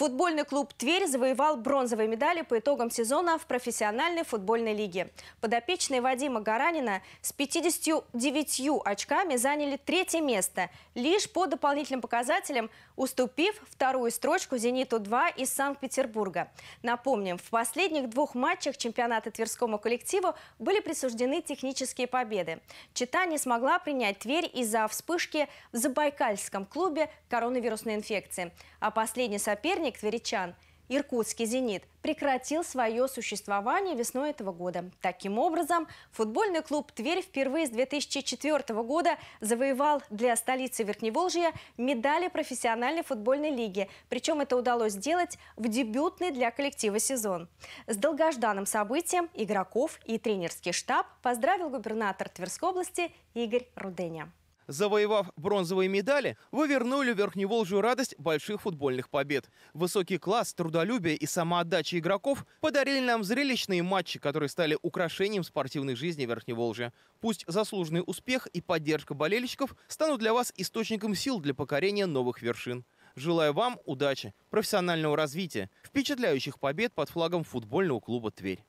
Футбольный клуб «Тверь» завоевал бронзовые медали по итогам сезона в профессиональной футбольной лиге. Подопечные Вадима Гаранина с 59 очками заняли третье место, лишь по дополнительным показателям уступив вторую строчку «Зениту-2» из Санкт-Петербурга. Напомним, в последних двух матчах чемпионата Тверскому коллективу были присуждены технические победы. Чита не смогла принять Тверь из-за вспышки в Забайкальском клубе коронавирусной инфекции. А последний соперник Денег тверичан Иркутский «Зенит» прекратил свое существование весной этого года. Таким образом, футбольный клуб «Тверь» впервые с 2004 года завоевал для столицы Верхневолжья медали профессиональной футбольной лиги. Причем это удалось сделать в дебютный для коллектива сезон. С долгожданным событием игроков и тренерский штаб поздравил губернатор Тверской области Игорь Руденя. Завоевав бронзовые медали, вы вернули Верхневолжью радость больших футбольных побед. Высокий класс, трудолюбие и самоотдача игроков подарили нам зрелищные матчи, которые стали украшением спортивной жизни Верхневолжья. Пусть заслуженный успех и поддержка болельщиков станут для вас источником сил для покорения новых вершин. Желаю вам удачи, профессионального развития, впечатляющих побед под флагом футбольного клуба «Тверь».